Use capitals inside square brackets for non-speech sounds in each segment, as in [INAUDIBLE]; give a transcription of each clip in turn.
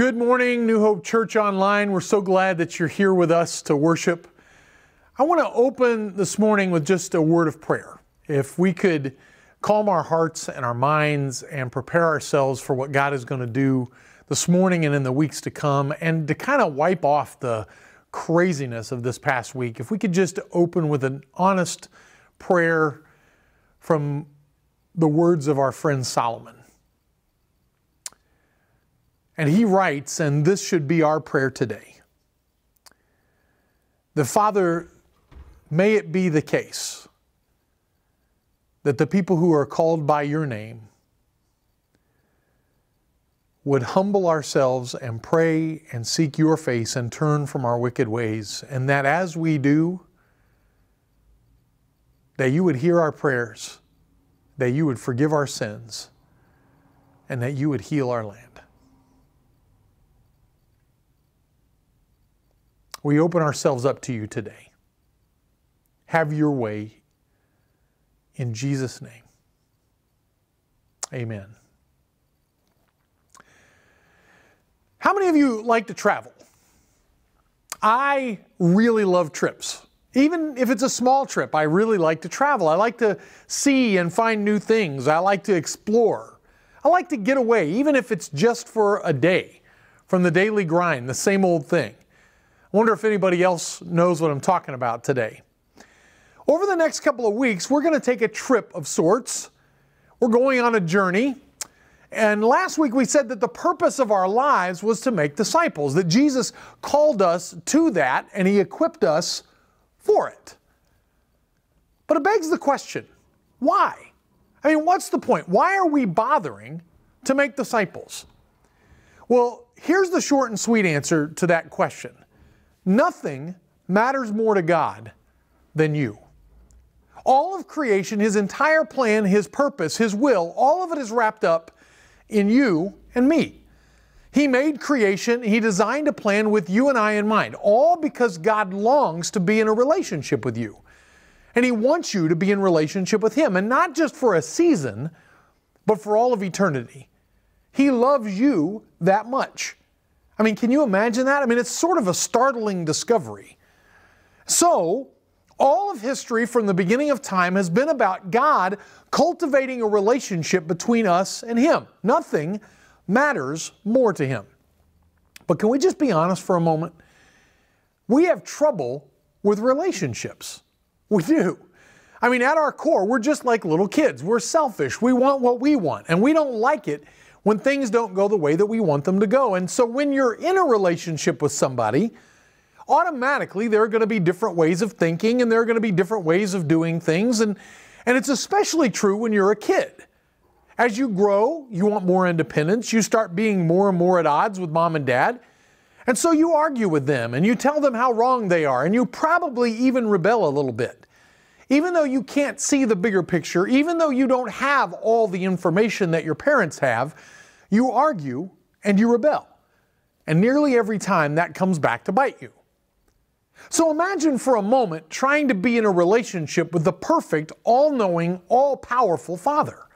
Good morning, New Hope Church Online. We're so glad that you're here with us to worship. I want to open this morning with just a word of prayer. If we could calm our hearts and our minds and prepare ourselves for what God is going to do this morning and in the weeks to come, and to kind of wipe off the craziness of this past week, if we could just open with an honest prayer from the words of our friend Solomon. And he writes, and this should be our prayer today the Father, may it be the case that the people who are called by your name would humble ourselves and pray and seek your face and turn from our wicked ways, and that as we do, that you would hear our prayers, that you would forgive our sins, and that you would heal our land. We open ourselves up to you today. Have your way in Jesus' name. Amen. How many of you like to travel? I really love trips. Even if it's a small trip, I really like to travel. I like to see and find new things. I like to explore. I like to get away, even if it's just for a day, from the daily grind, the same old thing. Wonder if anybody else knows what I'm talking about today. Over the next couple of weeks, we're going to take a trip of sorts. We're going on a journey. And last week we said that the purpose of our lives was to make disciples, that Jesus called us to that and he equipped us for it. But it begs the question why? I mean, what's the point? Why are we bothering to make disciples? Well, here's the short and sweet answer to that question Nothing matters more to God than you. All of creation, His entire plan, His purpose, His will, all of it is wrapped up in you and me. He made creation, He designed a plan with you and I in mind, all because God longs to be in a relationship with you. And He wants you to be in relationship with Him, and not just for a season, but for all of eternity. He loves you that much. I mean, can you imagine that? I mean, it's sort of a startling discovery. So, all of history from the beginning of time has been about God cultivating a relationship between us and Him. Nothing matters more to Him. But can we just be honest for a moment? We have trouble with relationships. We do. I mean, at our core, we're just like little kids. We're selfish. We want what we want, and we don't like it when things don't go the way that we want them to go. And so when you're in a relationship with somebody, automatically there are going to be different ways of thinking and there are going to be different ways of doing things. And, and it's especially true when you're a kid. As you grow, you want more independence. You start being more and more at odds with mom and dad. And so you argue with them and you tell them how wrong they are, and you probably even rebel a little bit even though you can't see the bigger picture, even though you don't have all the information that your parents have, you argue and you rebel. And nearly every time that comes back to bite you. So imagine for a moment trying to be in a relationship with the perfect, all knowing, all powerful Father.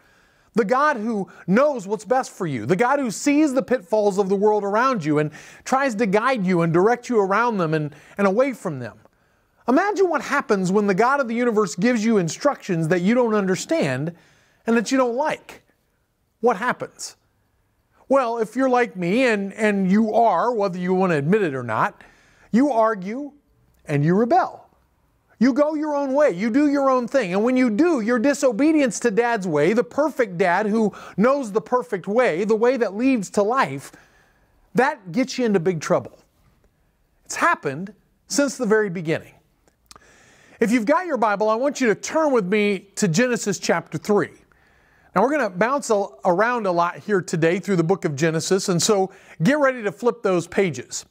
The God who knows what's best for you, the God who sees the pitfalls of the world around you and tries to guide you and direct you around them and, and away from them. Imagine what happens when the God of the universe gives you instructions that you don't understand and that you don't like. What happens? Well, if you're like me, and, and you are, whether you want to admit it or not, you argue and you rebel. You go your own way, you do your own thing. And when you do, your disobedience to dad's way, the perfect dad who knows the perfect way, the way that leads to life, that gets you into big trouble. It's happened since the very beginning. If you've got your Bible, I want you to turn with me to Genesis chapter 3. Now, we're going to bounce a, around a lot here today through the book of Genesis, and so get ready to flip those pages.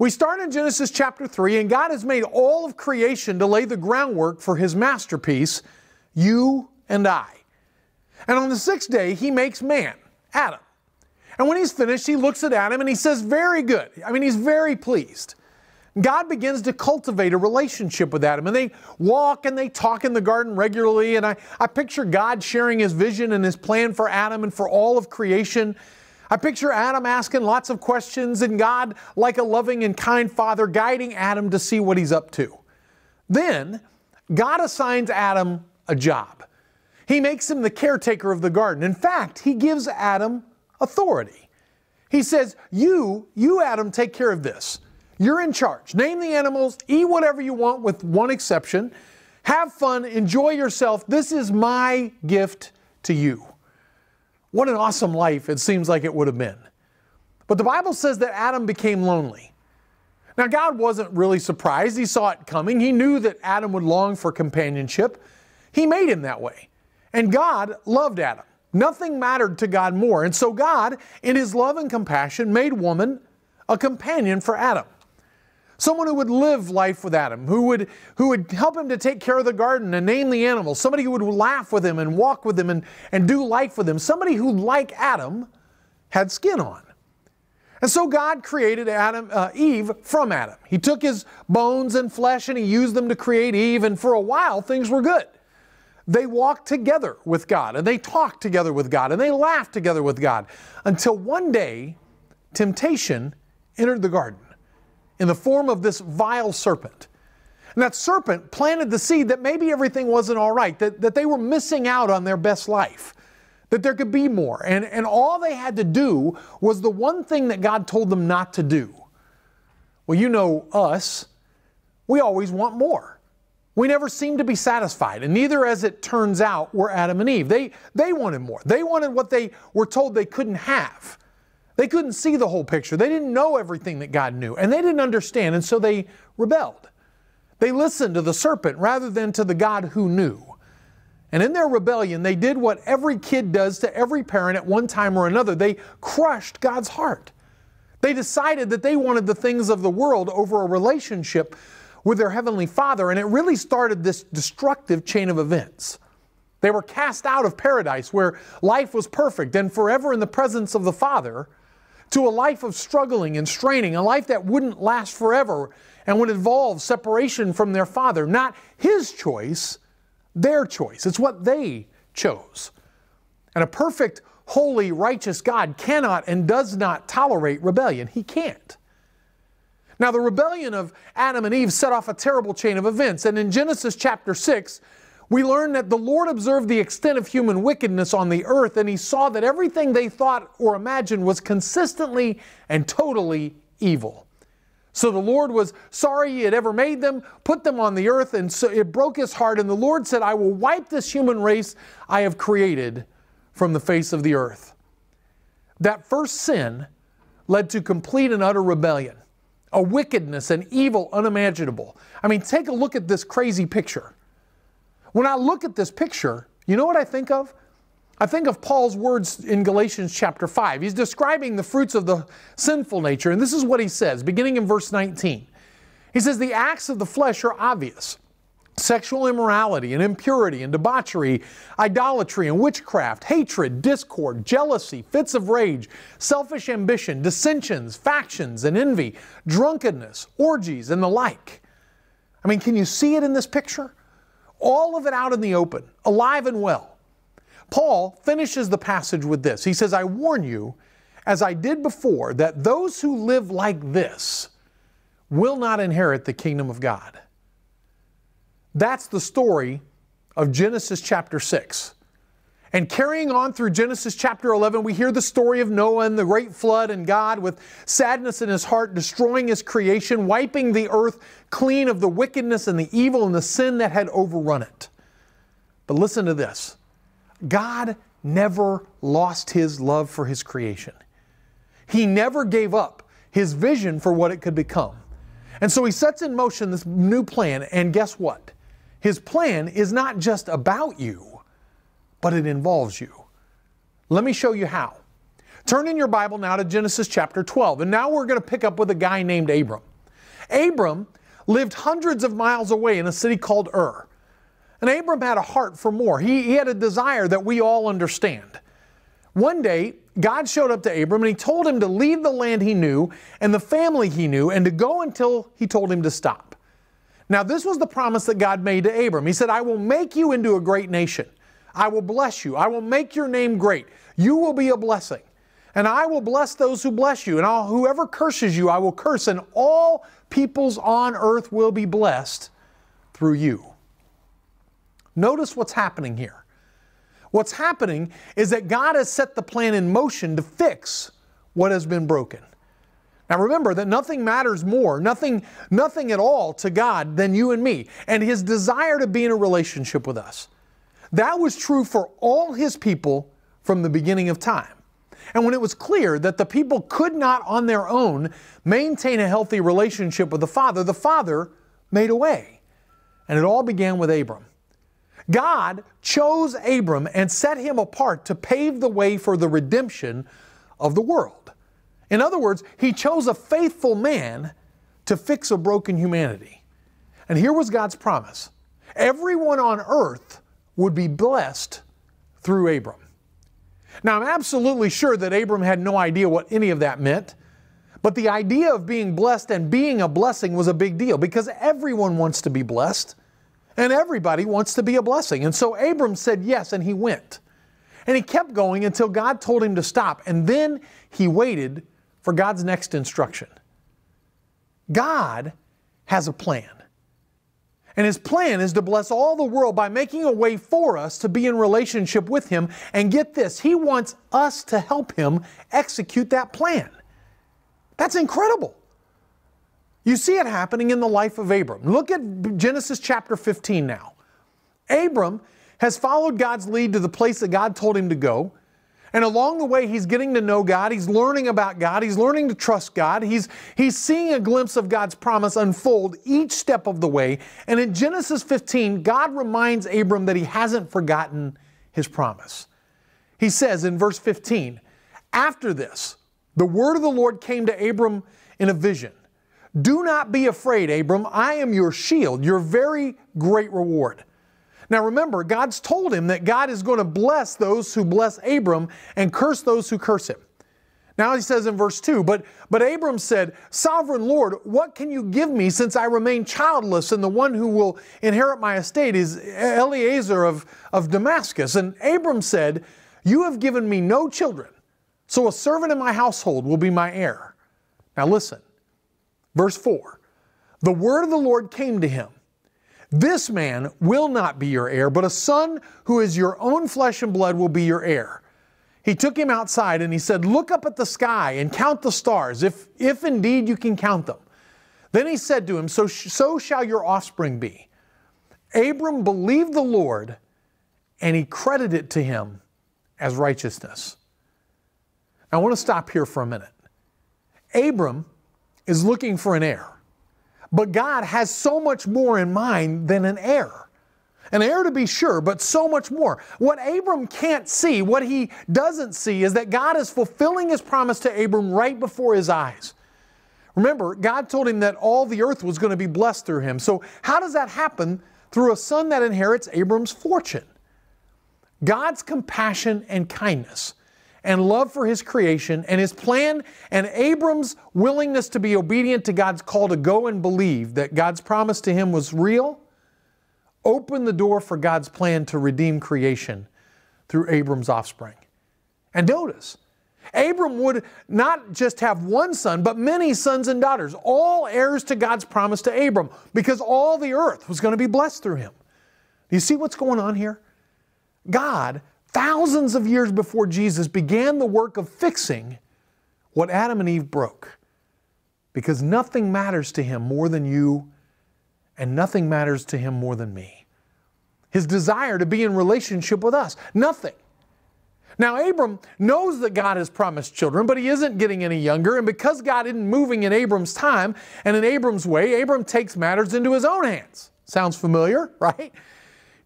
We start in Genesis chapter 3, and God has made all of creation to lay the groundwork for His masterpiece, you and I. And on the sixth day, He makes man, Adam. And when He's finished, He looks at Adam and He says, Very good. I mean, He's very pleased. God begins to cultivate a relationship with Adam. And they walk and they talk in the garden regularly. And I, I picture God sharing his vision and his plan for Adam and for all of creation. I picture Adam asking lots of questions and God, like a loving and kind father, guiding Adam to see what he's up to. Then God assigns Adam a job. He makes him the caretaker of the garden. In fact, he gives Adam authority. He says, You, you, Adam, take care of this. You're in charge. Name the animals, eat whatever you want, with one exception. Have fun, enjoy yourself. This is my gift to you. What an awesome life it seems like it would have been. But the Bible says that Adam became lonely. Now, God wasn't really surprised. He saw it coming. He knew that Adam would long for companionship. He made him that way. And God loved Adam. Nothing mattered to God more. And so God, in his love and compassion, made woman a companion for Adam. Someone who would live life with Adam, who would, who would help him to take care of the garden and name the animals, somebody who would laugh with him and walk with him and, and do life with him, somebody who, like Adam, had skin on. And so God created Adam, uh, Eve from Adam. He took his bones and flesh and he used them to create Eve, and for a while things were good. They walked together with God, and they talked together with God, and they laughed together with God, until one day temptation entered the garden in the form of this vile serpent. And that serpent planted the seed that maybe everything wasn't all right, that, that they were missing out on their best life, that there could be more. And, and all they had to do was the one thing that God told them not to do. Well, you know us, we always want more. We never seem to be satisfied, and neither, as it turns out, were Adam and Eve. They, they wanted more. They wanted what they were told they couldn't have. They couldn't see the whole picture. They didn't know everything that God knew, and they didn't understand, and so they rebelled. They listened to the serpent rather than to the God who knew. And in their rebellion, they did what every kid does to every parent at one time or another they crushed God's heart. They decided that they wanted the things of the world over a relationship with their Heavenly Father, and it really started this destructive chain of events. They were cast out of paradise where life was perfect and forever in the presence of the Father to a life of struggling and straining, a life that wouldn't last forever and would involve separation from their father. Not his choice, their choice. It's what they chose. And a perfect, holy, righteous God cannot and does not tolerate rebellion. He can't. Now, the rebellion of Adam and Eve set off a terrible chain of events, and in Genesis chapter 6, we learn that the Lord observed the extent of human wickedness on the earth, and he saw that everything they thought or imagined was consistently and totally evil. So the Lord was sorry he had ever made them, put them on the earth, and so it broke his heart. And the Lord said, I will wipe this human race I have created from the face of the earth. That first sin led to complete and utter rebellion, a wickedness and evil unimaginable. I mean, take a look at this crazy picture. When I look at this picture, you know what I think of? I think of Paul's words in Galatians chapter 5. He's describing the fruits of the sinful nature, and this is what he says, beginning in verse 19. He says, The acts of the flesh are obvious sexual immorality and impurity and debauchery, idolatry and witchcraft, hatred, discord, jealousy, fits of rage, selfish ambition, dissensions, factions and envy, drunkenness, orgies, and the like. I mean, can you see it in this picture? all of it out in the open, alive and well. Paul finishes the passage with this. He says, I warn you, as I did before, that those who live like this will not inherit the kingdom of God. That's the story of Genesis chapter 6. And carrying on through Genesis chapter 11, we hear the story of Noah and the great flood and God with sadness in his heart destroying his creation, wiping the earth clean of the wickedness and the evil and the sin that had overrun it. But listen to this God never lost his love for his creation, he never gave up his vision for what it could become. And so he sets in motion this new plan, and guess what? His plan is not just about you but it involves you. Let me show you how. Turn in your Bible now to Genesis chapter 12, and now we're going to pick up with a guy named Abram. Abram lived hundreds of miles away in a city called Ur. And Abram had a heart for more. He, he had a desire that we all understand. One day, God showed up to Abram and he told him to leave the land he knew and the family he knew and to go until he told him to stop. Now, this was the promise that God made to Abram. He said, I will make you into a great nation. I will bless you. I will make your name great. You will be a blessing. And I will bless those who bless you. And I'll, whoever curses you, I will curse. And all peoples on earth will be blessed through you. Notice what's happening here. What's happening is that God has set the plan in motion to fix what has been broken. Now remember that nothing matters more, nothing, nothing at all to God than you and me, and His desire to be in a relationship with us. That was true for all his people from the beginning of time. And when it was clear that the people could not on their own maintain a healthy relationship with the Father, the Father made a way. And it all began with Abram. God chose Abram and set him apart to pave the way for the redemption of the world. In other words, he chose a faithful man to fix a broken humanity. And here was God's promise everyone on earth would be blessed through Abram. Now, I'm absolutely sure that Abram had no idea what any of that meant, but the idea of being blessed and being a blessing was a big deal because everyone wants to be blessed and everybody wants to be a blessing. And so Abram said yes, and he went. And he kept going until God told him to stop, and then he waited for God's next instruction. God has a plan. And his plan is to bless all the world by making a way for us to be in relationship with him. And get this, he wants us to help him execute that plan. That's incredible. You see it happening in the life of Abram. Look at Genesis chapter 15 now. Abram has followed God's lead to the place that God told him to go. And along the way, he's getting to know God. He's learning about God. He's learning to trust God. He's, he's seeing a glimpse of God's promise unfold each step of the way. And in Genesis 15, God reminds Abram that he hasn't forgotten his promise. He says in verse 15, After this, the word of the Lord came to Abram in a vision Do not be afraid, Abram. I am your shield, your very great reward. Now remember, God's told him that God is going to bless those who bless Abram and curse those who curse him. Now he says in verse 2, but, but Abram said, Sovereign Lord, what can you give me since I remain childless and the one who will inherit my estate is Eleazar of, of Damascus? And Abram said, You have given me no children, so a servant in my household will be my heir. Now listen, verse 4 The word of the Lord came to him. This man will not be your heir, but a son who is your own flesh and blood will be your heir. He took him outside and he said, Look up at the sky and count the stars, if, if indeed you can count them. Then he said to him, so, so shall your offspring be. Abram believed the Lord, and he credited it to him as righteousness. Now, I want to stop here for a minute. Abram is looking for an heir. But God has so much more in mind than an heir. An heir to be sure, but so much more. What Abram can't see, what he doesn't see, is that God is fulfilling his promise to Abram right before his eyes. Remember, God told him that all the earth was going to be blessed through him. So, how does that happen? Through a son that inherits Abram's fortune. God's compassion and kindness and love for his creation and his plan and Abram's willingness to be obedient to God's call to go and believe that God's promise to him was real opened the door for God's plan to redeem creation through Abram's offspring. And notice, Abram would not just have one son, but many sons and daughters, all heirs to God's promise to Abram, because all the earth was going to be blessed through him. Do you see what's going on here? God thousands of years before Jesus, began the work of fixing what Adam and Eve broke. Because nothing matters to him more than you, and nothing matters to him more than me. His desire to be in relationship with us, nothing. Now, Abram knows that God has promised children, but he isn't getting any younger. And because God isn't moving in Abram's time and in Abram's way, Abram takes matters into his own hands. Sounds familiar, [LAUGHS] right?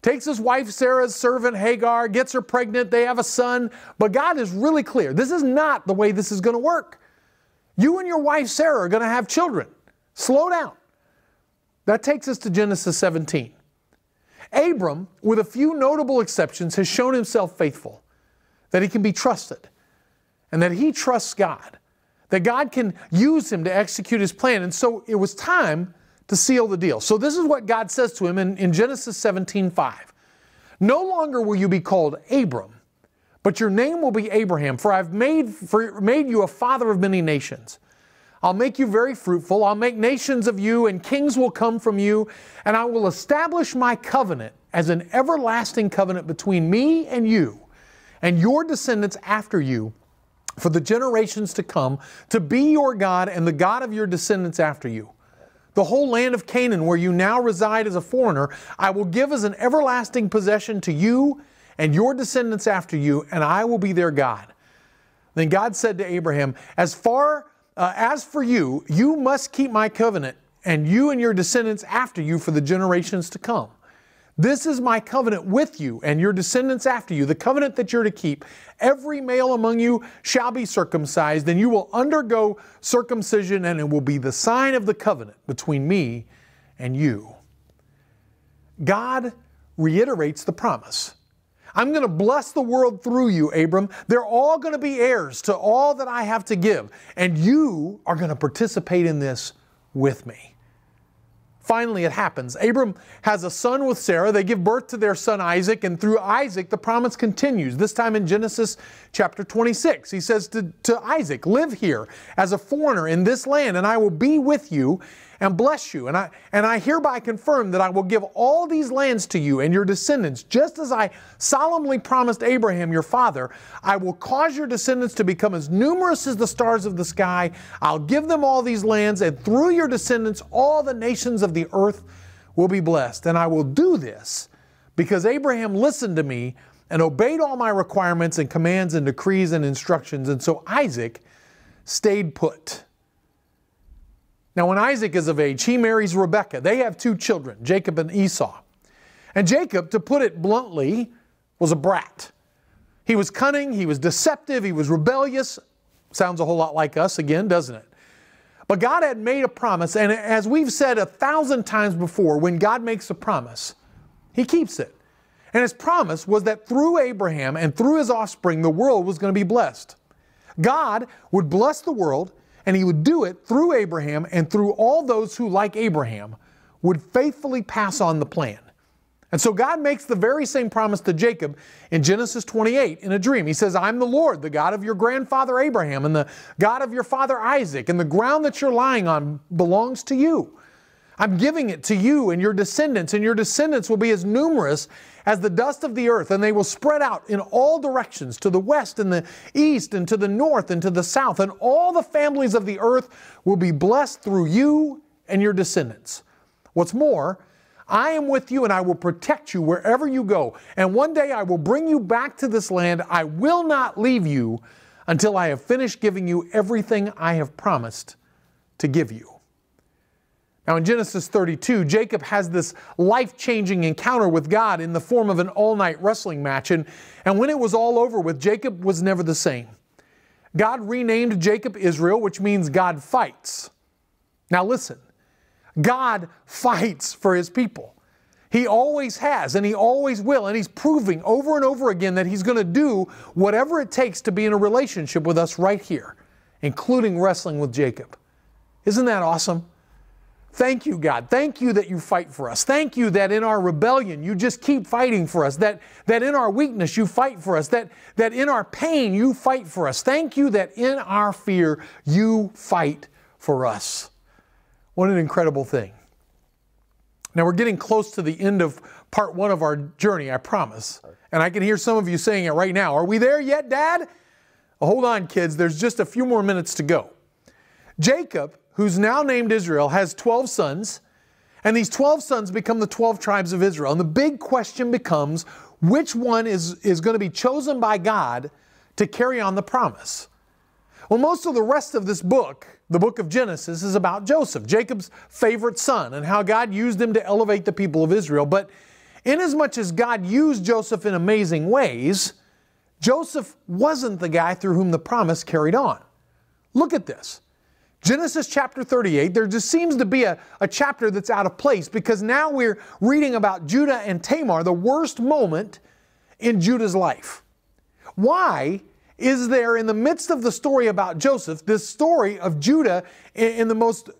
takes his wife Sarah's servant Hagar, gets her pregnant, they have a son. But God is really clear this is not the way this is going to work. You and your wife Sarah are going to have children. Slow down. That takes us to Genesis 17. Abram, with a few notable exceptions, has shown himself faithful, that he can be trusted, and that he trusts God, that God can use him to execute his plan. And so it was time to seal the deal. So this is what God says to him in, in Genesis 17 5. No longer will you be called Abram, but your name will be Abraham, for I've made, for, made you a father of many nations. I'll make you very fruitful. I'll make nations of you, and kings will come from you. And I will establish my covenant as an everlasting covenant between me and you and your descendants after you for the generations to come to be your God and the God of your descendants after you. The whole land of Canaan, where you now reside as a foreigner, I will give as an everlasting possession to you and your descendants after you, and I will be their God. Then God said to Abraham, As far uh, as for you, you must keep my covenant, and you and your descendants after you for the generations to come. This is my covenant with you and your descendants after you, the covenant that you're to keep. Every male among you shall be circumcised, and you will undergo circumcision, and it will be the sign of the covenant between me and you. God reiterates the promise. I'm going to bless the world through you, Abram. They're all going to be heirs to all that I have to give, and you are going to participate in this with me. Finally, it happens. Abram has a son with Sarah. They give birth to their son Isaac, and through Isaac, the promise continues, this time in Genesis chapter 26. He says to, to Isaac, Live here as a foreigner in this land, and I will be with you, and bless you. And I, and I hereby confirm that I will give all these lands to you and your descendants, just as I solemnly promised Abraham your father. I will cause your descendants to become as numerous as the stars of the sky. I'll give them all these lands, and through your descendants, all the nations of the earth will be blessed. And I will do this because Abraham listened to me and obeyed all my requirements and commands and decrees and instructions. And so Isaac stayed put. Now, when Isaac is of age, he marries Rebekah. They have two children, Jacob and Esau. And Jacob, to put it bluntly, was a brat. He was cunning, he was deceptive, he was rebellious. Sounds a whole lot like us again, doesn't it? But God had made a promise, and as we've said a thousand times before, when God makes a promise, He keeps it. And His promise was that through Abraham and through his offspring, the world was going to be blessed. God would bless the world and he would do it through Abraham and through all those who, like Abraham, would faithfully pass on the plan. And so God makes the very same promise to Jacob in Genesis 28 in a dream. He says, I'm the Lord, the God of your grandfather Abraham and the God of your father Isaac, and the ground that you're lying on belongs to you. I'm giving it to you and your descendants, and your descendants will be as numerous as the dust of the earth, and they will spread out in all directions to the west and the east and to the north and to the south, and all the families of the earth will be blessed through you and your descendants. What's more, I am with you and I will protect you wherever you go. And one day I will bring you back to this land. I will not leave you until I have finished giving you everything I have promised to give you. Now, in Genesis 32, Jacob has this life changing encounter with God in the form of an all night wrestling match. And, and when it was all over with, Jacob was never the same. God renamed Jacob Israel, which means God fights. Now, listen God fights for his people. He always has, and he always will, and he's proving over and over again that he's going to do whatever it takes to be in a relationship with us right here, including wrestling with Jacob. Isn't that awesome? Thank you, God. Thank you that you fight for us. Thank you that in our rebellion, you just keep fighting for us. That, that in our weakness, you fight for us. That, that in our pain, you fight for us. Thank you that in our fear, you fight for us. What an incredible thing. Now, we're getting close to the end of part one of our journey, I promise. And I can hear some of you saying it right now. Are we there yet, Dad? Well, hold on, kids. There's just a few more minutes to go. Jacob who's now named Israel, has 12 sons, and these 12 sons become the 12 tribes of Israel. And the big question becomes which one is, is going to be chosen by God to carry on the promise? Well, most of the rest of this book, the book of Genesis, is about Joseph, Jacob's favorite son, and how God used him to elevate the people of Israel. But inasmuch as God used Joseph in amazing ways, Joseph wasn't the guy through whom the promise carried on. Look at this. Genesis chapter 38, there just seems to be a, a chapter that's out of place because now we're reading about Judah and Tamar, the worst moment in Judah's life. Why is there, in the midst of the story about Joseph, this story of Judah in, in the most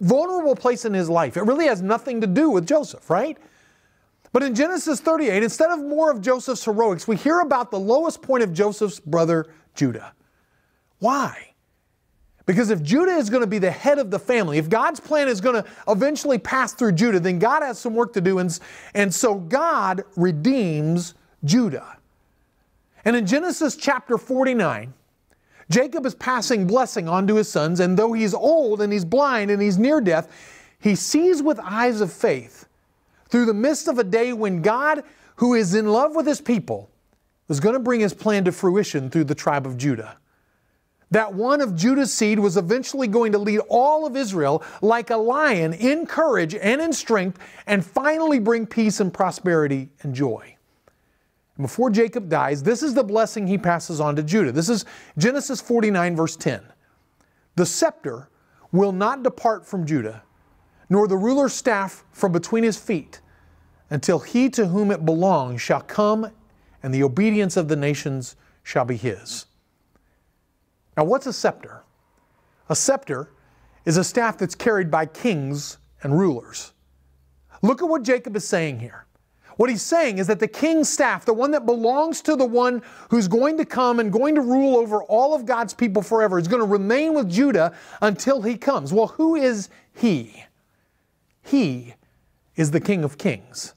vulnerable place in his life? It really has nothing to do with Joseph, right? But in Genesis 38, instead of more of Joseph's heroics, we hear about the lowest point of Joseph's brother Judah. Why? Because if Judah is going to be the head of the family, if God's plan is going to eventually pass through Judah, then God has some work to do. And, and so God redeems Judah. And in Genesis chapter 49, Jacob is passing blessing onto his sons, and though he's old and he's blind and he's near death, he sees with eyes of faith through the midst of a day when God, who is in love with his people, was going to bring his plan to fruition through the tribe of Judah that one of Judah's seed was eventually going to lead all of Israel like a lion in courage and in strength and finally bring peace and prosperity and joy. And before Jacob dies, this is the blessing he passes on to Judah. This is Genesis 49, verse 10. The scepter will not depart from Judah, nor the ruler's staff from between his feet, until he to whom it belongs shall come, and the obedience of the nations shall be his. Now, what's a scepter? A scepter is a staff that's carried by kings and rulers. Look at what Jacob is saying here. What he's saying is that the king's staff, the one that belongs to the one who's going to come and going to rule over all of God's people forever, is going to remain with Judah until he comes. Well, who is he? He is the King of Kings.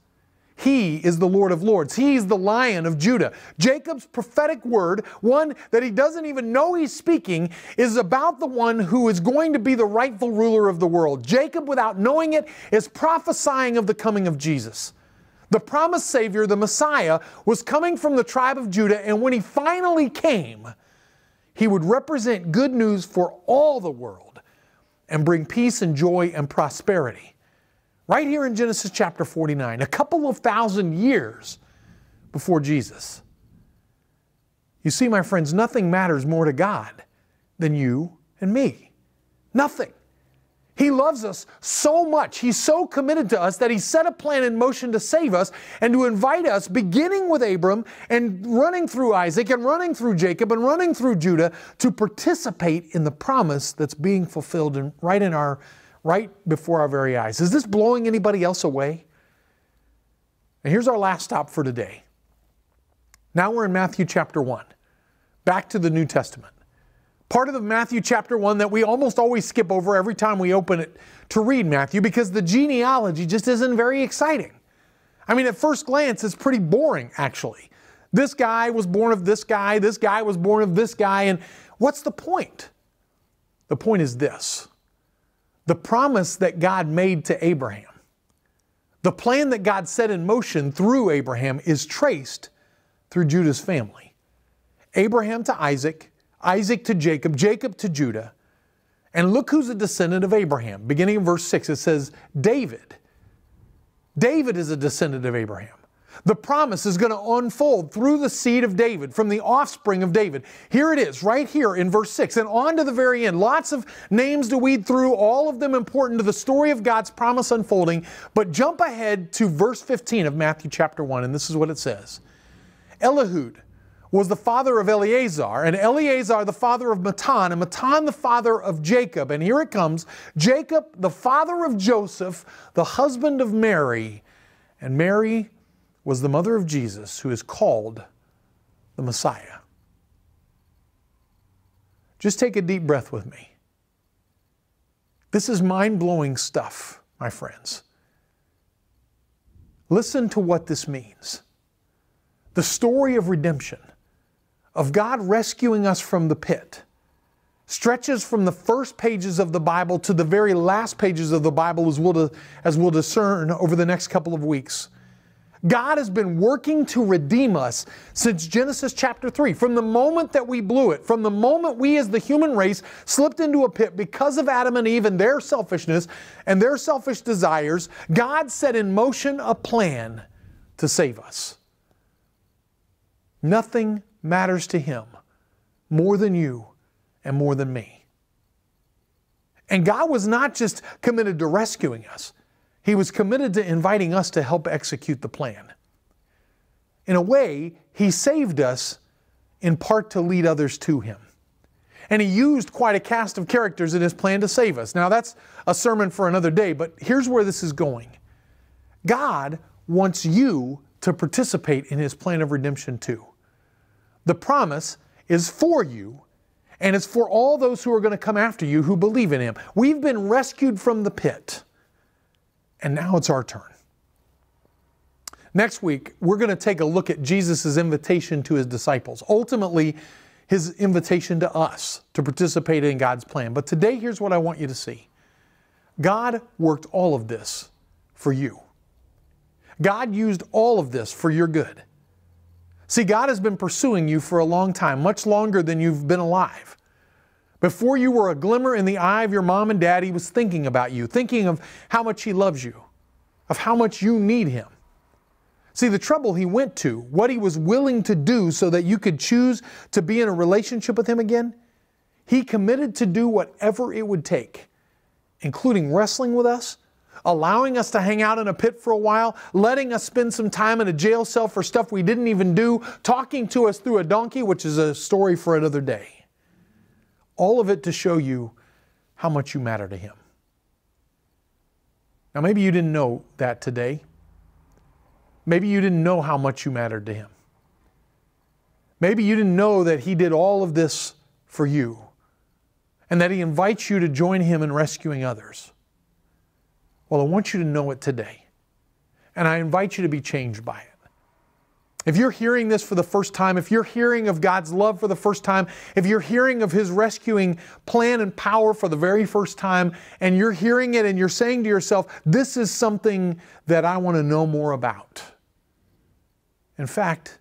He is the Lord of Lords. He's the Lion of Judah. Jacob's prophetic word, one that he doesn't even know he's speaking, is about the one who is going to be the rightful ruler of the world. Jacob, without knowing it, is prophesying of the coming of Jesus. The promised Savior, the Messiah, was coming from the tribe of Judah, and when he finally came, he would represent good news for all the world and bring peace and joy and prosperity right here in Genesis chapter 49, a couple of thousand years before Jesus. You see, my friends, nothing matters more to God than you and me. Nothing. He loves us so much. He's so committed to us that He set a plan in motion to save us and to invite us, beginning with Abram and running through Isaac and running through Jacob and running through Judah, to participate in the promise that's being fulfilled in, right in our right before our very eyes. Is this blowing anybody else away? And here's our last stop for today. Now we're in Matthew chapter 1, back to the New Testament. Part of the Matthew chapter 1 that we almost always skip over every time we open it to read Matthew because the genealogy just isn't very exciting. I mean, at first glance, it's pretty boring, actually. This guy was born of this guy, this guy was born of this guy, and what's the point? The point is this the promise that God made to Abraham. The plan that God set in motion through Abraham is traced through Judah's family. Abraham to Isaac, Isaac to Jacob, Jacob to Judah. And look who's a descendant of Abraham. Beginning in verse 6, it says, David. David is a descendant of Abraham. The promise is going to unfold through the seed of David, from the offspring of David. Here it is, right here in verse 6, and on to the very end. Lots of names to weed through, all of them important to the story of God's promise unfolding. But jump ahead to verse 15 of Matthew chapter 1, and this is what it says Elihud was the father of Eleazar, and Eleazar the father of Matan, and Matan the father of Jacob. And here it comes Jacob, the father of Joseph, the husband of Mary, and Mary, was the mother of Jesus, who is called the Messiah. Just take a deep breath with me. This is mind blowing stuff, my friends. Listen to what this means. The story of redemption, of God rescuing us from the pit, stretches from the first pages of the Bible to the very last pages of the Bible, as we'll, as we'll discern over the next couple of weeks. God has been working to redeem us since Genesis chapter 3. From the moment that we blew it, from the moment we as the human race slipped into a pit because of Adam and Eve and their selfishness and their selfish desires, God set in motion a plan to save us. Nothing matters to Him more than you and more than me. And God was not just committed to rescuing us. He was committed to inviting us to help execute the plan. In a way, He saved us in part to lead others to Him. And He used quite a cast of characters in His plan to save us. Now, that's a sermon for another day, but here's where this is going God wants you to participate in His plan of redemption too. The promise is for you and it's for all those who are going to come after you who believe in him. We've been rescued from the pit. And now it's our turn. Next week, we're going to take a look at Jesus' invitation to his disciples, ultimately, his invitation to us to participate in God's plan. But today, here's what I want you to see God worked all of this for you, God used all of this for your good. See, God has been pursuing you for a long time, much longer than you've been alive. Before you were a glimmer in the eye of your mom and dad, he was thinking about you, thinking of how much he loves you, of how much you need him. See, the trouble he went to, what he was willing to do so that you could choose to be in a relationship with him again, he committed to do whatever it would take, including wrestling with us, allowing us to hang out in a pit for a while, letting us spend some time in a jail cell for stuff we didn't even do, talking to us through a donkey, which is a story for another day. All of it to show you how much you matter to Him. Now, maybe you didn't know that today. Maybe you didn't know how much you mattered to Him. Maybe you didn't know that He did all of this for you and that He invites you to join Him in rescuing others. Well, I want you to know it today, and I invite you to be changed by it. If you're hearing this for the first time, if you're hearing of God's love for the first time, if you're hearing of His rescuing plan and power for the very first time, and you're hearing it and you're saying to yourself, This is something that I want to know more about. In fact,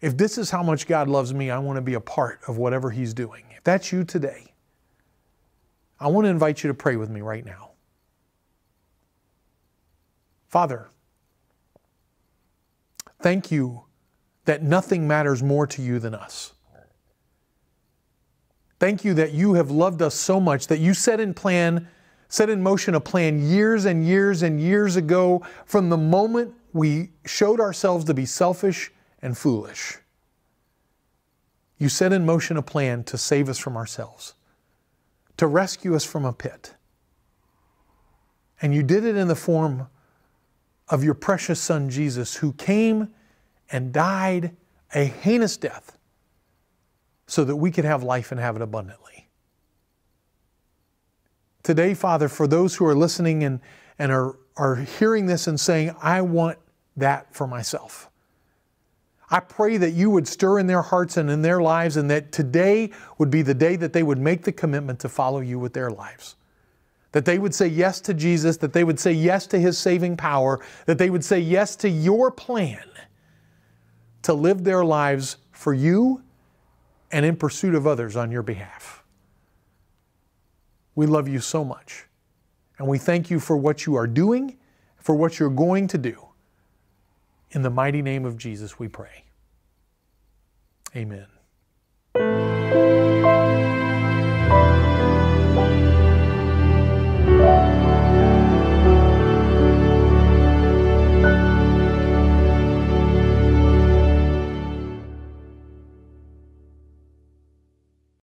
if this is how much God loves me, I want to be a part of whatever He's doing. If that's you today, I want to invite you to pray with me right now. Father, Thank you that nothing matters more to you than us. Thank you that you have loved us so much that you set in plan, set in motion a plan years and years and years ago from the moment we showed ourselves to be selfish and foolish. You set in motion a plan to save us from ourselves, to rescue us from a pit. And you did it in the form of your precious Son Jesus, who came and died a heinous death so that we could have life and have it abundantly. Today, Father, for those who are listening and, and are, are hearing this and saying, I want that for myself. I pray that you would stir in their hearts and in their lives, and that today would be the day that they would make the commitment to follow you with their lives that they would say yes to Jesus, that they would say yes to His saving power, that they would say yes to your plan to live their lives for you and in pursuit of others on your behalf. We love you so much, and we thank you for what you are doing, for what you're going to do. In the mighty name of Jesus, we pray. Amen.